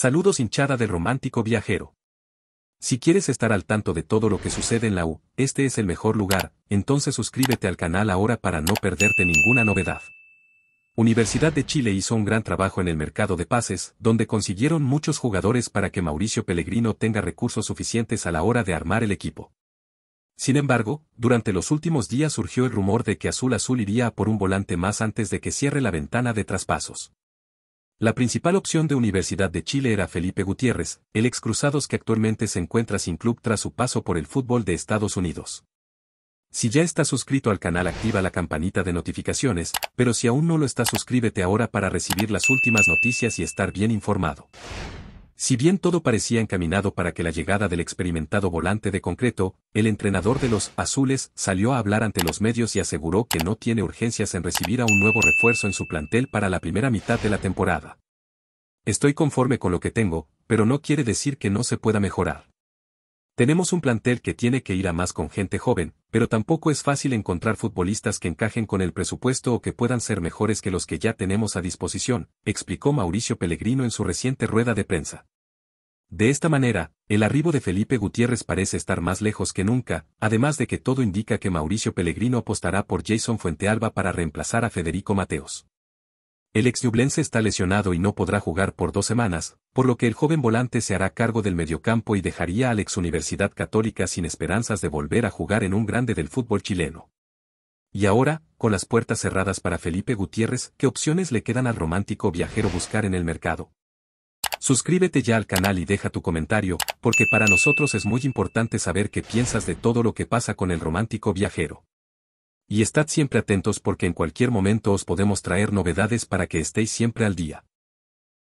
Saludos hinchada de romántico viajero. Si quieres estar al tanto de todo lo que sucede en la U, este es el mejor lugar, entonces suscríbete al canal ahora para no perderte ninguna novedad. Universidad de Chile hizo un gran trabajo en el mercado de pases, donde consiguieron muchos jugadores para que Mauricio Pellegrino tenga recursos suficientes a la hora de armar el equipo. Sin embargo, durante los últimos días surgió el rumor de que Azul Azul iría por un volante más antes de que cierre la ventana de traspasos. La principal opción de Universidad de Chile era Felipe Gutiérrez, el ex Cruzados que actualmente se encuentra sin club tras su paso por el fútbol de Estados Unidos. Si ya estás suscrito al canal activa la campanita de notificaciones, pero si aún no lo estás suscríbete ahora para recibir las últimas noticias y estar bien informado. Si bien todo parecía encaminado para que la llegada del experimentado volante de concreto, el entrenador de los azules salió a hablar ante los medios y aseguró que no tiene urgencias en recibir a un nuevo refuerzo en su plantel para la primera mitad de la temporada. Estoy conforme con lo que tengo, pero no quiere decir que no se pueda mejorar. Tenemos un plantel que tiene que ir a más con gente joven, pero tampoco es fácil encontrar futbolistas que encajen con el presupuesto o que puedan ser mejores que los que ya tenemos a disposición, explicó Mauricio Pellegrino en su reciente rueda de prensa. De esta manera, el arribo de Felipe Gutiérrez parece estar más lejos que nunca, además de que todo indica que Mauricio Pellegrino apostará por Jason Fuentealba para reemplazar a Federico Mateos. El exnublense está lesionado y no podrá jugar por dos semanas, por lo que el joven volante se hará cargo del mediocampo y dejaría a la Universidad católica sin esperanzas de volver a jugar en un grande del fútbol chileno. Y ahora, con las puertas cerradas para Felipe Gutiérrez, ¿qué opciones le quedan al romántico viajero buscar en el mercado? Suscríbete ya al canal y deja tu comentario, porque para nosotros es muy importante saber qué piensas de todo lo que pasa con el romántico viajero. Y estad siempre atentos porque en cualquier momento os podemos traer novedades para que estéis siempre al día.